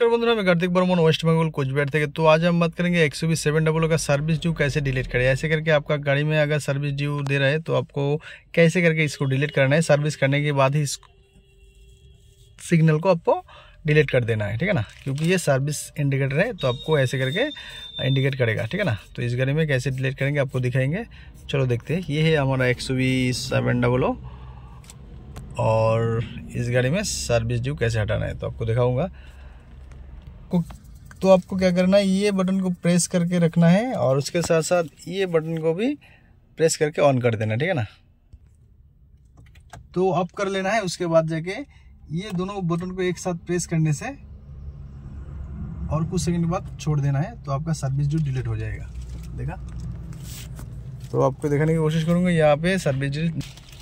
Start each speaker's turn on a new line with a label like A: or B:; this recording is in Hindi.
A: नमस्कार बंधु मैं कार्तिक बर्मन वेस्ट बंगाल कोचबिहार थे तो आज हम बात करेंगे एक सौ बीस सेवन डबल का सर्विस ड्यू कैसे डिलीट करें ऐसे करके आपका गाड़ी में अगर सर्विस ड्यू दे रहा है तो आपको कैसे करके इसको डिलीट करना है सर्विस करने के बाद ही इस सिग्नल को आपको डिलीट कर देना है ठीक है ना क्योंकि ये सर्विस इंडिकेटर है तो आपको ऐसे करके इंडिकेट करेगा ठीक है ना तो इस गाड़ी में कैसे डिलीट करेंगे आपको दिखाएंगे चलो देखते हैं ये है हमारा एक सौ बीस सेवन डबल ओ और इस गाड़ी में सर्विस ड्यू कैसे हटाना है तो आपको दिखाऊँगा आपको तो आपको क्या करना है ये बटन को प्रेस करके रखना है और उसके साथ साथ ये बटन को भी प्रेस करके ऑन कर देना ठीक है ना तो ऑफ कर लेना है उसके बाद जाके ये दोनों बटन को एक साथ प्रेस करने से और कुछ सेकंड बाद छोड़ देना है तो आपका सर्विस जो डिलीट हो जाएगा देखा तो आपको दिखाने की कोशिश करूँगा यहाँ पे सर्विस डिलीट